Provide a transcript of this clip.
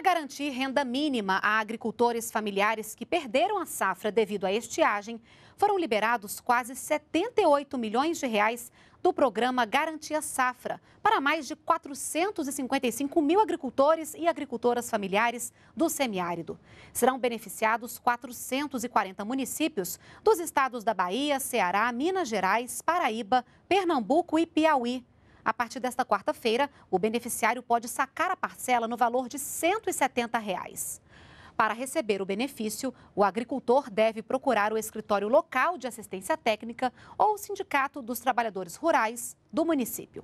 Para garantir renda mínima a agricultores familiares que perderam a safra devido à estiagem, foram liberados quase 78 milhões de reais do programa Garantia Safra para mais de 455 mil agricultores e agricultoras familiares do semiárido. Serão beneficiados 440 municípios dos estados da Bahia, Ceará, Minas Gerais, Paraíba, Pernambuco e Piauí. A partir desta quarta-feira, o beneficiário pode sacar a parcela no valor de R$ 170. Reais. Para receber o benefício, o agricultor deve procurar o escritório local de assistência técnica ou o sindicato dos trabalhadores rurais do município.